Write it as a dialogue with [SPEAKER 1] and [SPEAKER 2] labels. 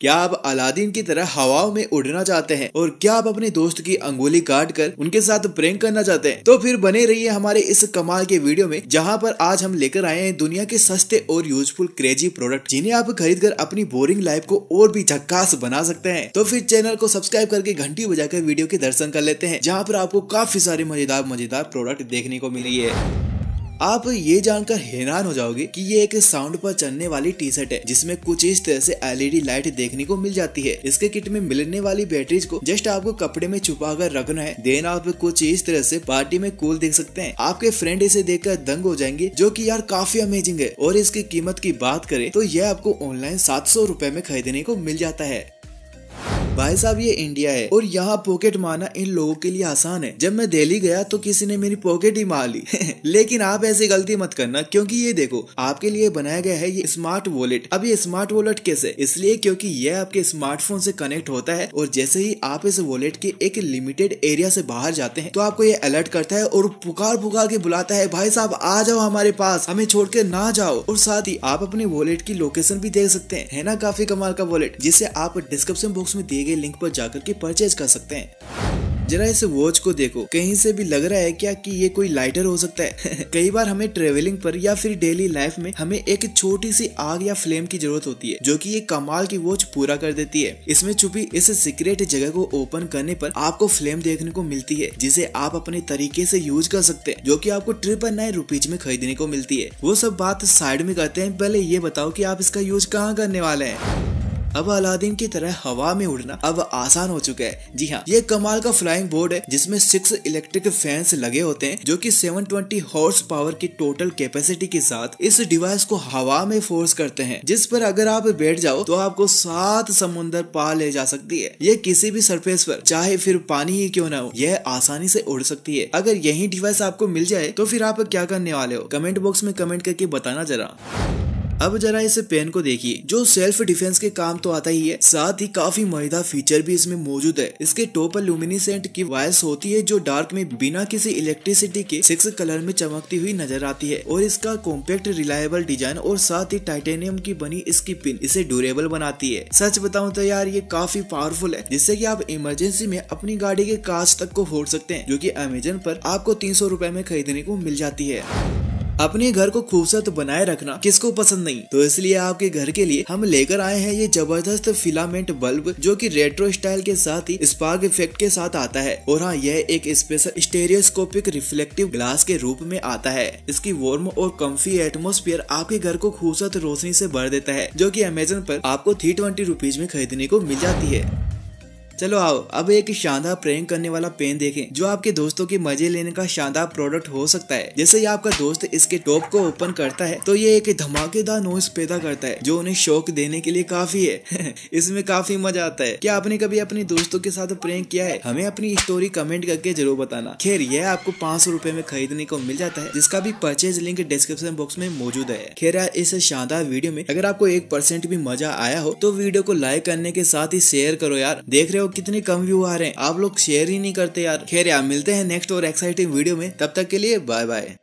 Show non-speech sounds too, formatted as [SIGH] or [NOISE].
[SPEAKER 1] क्या आप अलादीन की तरह हवाओं में उड़ना चाहते हैं और क्या आप अपने दोस्त की अंगुली काट कर उनके साथ प्रेम करना चाहते हैं तो फिर बने रहिए हमारे इस कमाल के वीडियो में जहां पर आज हम लेकर आए हैं दुनिया के सस्ते और यूजफुल क्रेजी प्रोडक्ट जिन्हें आप खरीद कर अपनी बोरिंग लाइफ को और भी झक्कास बना सकते हैं तो फिर चैनल को सब्सक्राइब करके घंटी बजा वीडियो के दर्शन कर लेते हैं जहाँ पर आपको काफी सारे मजेदार मजेदार प्रोडक्ट देखने को मिली है आप ये जानकर हैरान हो जाओगे कि ये एक साउंड पर चलने वाली टी शर्ट है जिसमें कुछ इस तरह से एलईडी लाइट देखने को मिल जाती है इसके किट में मिलने वाली बैटरीज को जस्ट आपको कपड़े में छुपा कर रखना है देन आप कुछ इस तरह से पार्टी में कूल देख सकते हैं आपके फ्रेंड इसे देखकर दंग हो जाएंगे जो की यार काफी अमेजिंग है और इसकी कीमत की बात करे तो यह आपको ऑनलाइन सात सौ में खरीदने को मिल जाता है भाई साहब ये इंडिया है और यहाँ पॉकेट मारना इन लोगों के लिए आसान है जब मैं दिल्ली गया तो किसी ने मेरी पॉकेट ही मार ली [LAUGHS] लेकिन आप ऐसी गलती मत करना क्योंकि ये देखो आपके लिए बनाया गया है ये स्मार्ट वॉलेट अब ये स्मार्ट वॉलेट कैसे इसलिए क्योंकि ये आपके स्मार्टफोन से कनेक्ट होता है और जैसे ही आप इस वॉलेट के एक लिमिटेड एरिया से बाहर जाते हैं तो आपको ये अलर्ट करता है और पुकार पुकार के बुलाता है भाई साहब आ जाओ हमारे पास हमें छोड़ के ना जाओ और साथ ही आप अपने वॉलेट की लोकेशन भी देख सकते हैं है ना काफी कमाल का वॉलेट जिसे आप डिस्क्रिप्शन बॉक्स में दिए गए लिंक पर जाकर के परचेज कर सकते हैं जरा इस वॉच को देखो कहीं से भी लग रहा है क्या कि ये कोई लाइटर हो सकता है [LAUGHS] कई बार हमें ट्रेवलिंग पर या फिर डेली लाइफ में हमें एक छोटी सी आग या फ्लेम की जरूरत होती है जो कि ये कमाल की वॉच पूरा कर देती है इसमें छुपी इस सीक्रेट जगह को ओपन करने पर आपको फ्लेम देखने को मिलती है जिसे आप अपने तरीके ऐसी यूज कर सकते हैं जो की आपको ट्रिपल नाइन रुपीज में खरीदने को मिलती है वो सब बात साइड में करते हैं पहले ये बताओ की आप इसका यूज कहाँ करने वाले हैं अब अलादीन की तरह हवा में उड़ना अब आसान हो चुका है जी हाँ ये कमाल का फ्लाइंग बोर्ड है जिसमें सिक्स इलेक्ट्रिक फैंस लगे होते हैं जो कि 720 हॉर्स पावर की टोटल कैपेसिटी के साथ इस डिवाइस को हवा में फोर्स करते हैं जिस पर अगर आप बैठ जाओ तो आपको सात समुन्दर पार ले जा सकती है ये किसी भी सरफेस पर चाहे फिर पानी ही क्यों ना हो यह आसानी से उड़ सकती है अगर यही डिवाइस आपको मिल जाए तो फिर आप क्या करने वाले हो कमेंट बॉक्स में कमेंट करके बताना जरा अब जरा इस पेन को देखिए जो सेल्फ डिफेंस के काम तो आता ही है साथ ही काफी मजेदार फीचर भी इसमें मौजूद है इसके टॉप पर लुमिनिसेंट की वायर्स होती है जो डार्क में बिना किसी इलेक्ट्रिसिटी के सिक्स कलर में चमकती हुई नजर आती है और इसका कॉम्पैक्ट रिलायबल डिजाइन और साथ ही टाइटेनियम की बनी इसकी पिन इसे ड्यूरेबल बनाती है सच बताऊं तो यार ये काफी पावरफुल है जिससे कि आप इमरजेंसी में अपनी गाड़ी के कास्ट तक को फोड़ सकते हैं जो कि अमेजन पर आपको तीन सौ में खरीदने को मिल जाती है अपने घर को खूबसूरत बनाए रखना किसको पसंद नहीं तो इसलिए आपके घर के लिए हम लेकर आए हैं ये जबरदस्त फिलामेंट बल्ब जो कि रेट्रो स्टाइल के साथ ही स्पार्क इफेक्ट के साथ आता है और हाँ यह एक स्पेशल स्टेरियोस्कोपिक रिफ्लेक्टिव ग्लास के रूप में आता है इसकी वार्म और कम्फी एटमोस्फियर आपके घर को खूबसूरत रोशनी से भर देता है जो की अमेजन पर आपको थ्री ट्वेंटी रुपीज में खरीदने को मिल जाती है चलो आओ अब एक शानदार प्रेम करने वाला पेन देखें जो आपके दोस्तों के मजे लेने का शानदार प्रोडक्ट हो सकता है जैसे ही आपका दोस्त इसके टॉप को ओपन करता है तो ये एक धमाकेदार नोइस पैदा करता है जो उन्हें शौक देने के लिए काफी है [LAUGHS] इसमें काफी मजा आता है क्या आपने कभी अपने दोस्तों के साथ प्रेम किया है हमें अपनी स्टोरी कमेंट करके जरूर बताना खैर यह आपको पाँच सौ में खरीदने को मिल जाता है जिसका भी परचेज लिंक डिस्क्रिप्शन बॉक्स में मौजूद है खैर इस शानदार वीडियो में अगर आपको एक परसेंट भी मजा आया हो तो वीडियो को लाइक करने के साथ ही शेयर करो यार देख रहे हो लोग कितने कम व्यू आ रहे हैं आप लोग शेयर ही नहीं करते यार खैर यार मिलते हैं नेक्स्ट और एक्साइटिंग वीडियो में तब तक के लिए बाय बाय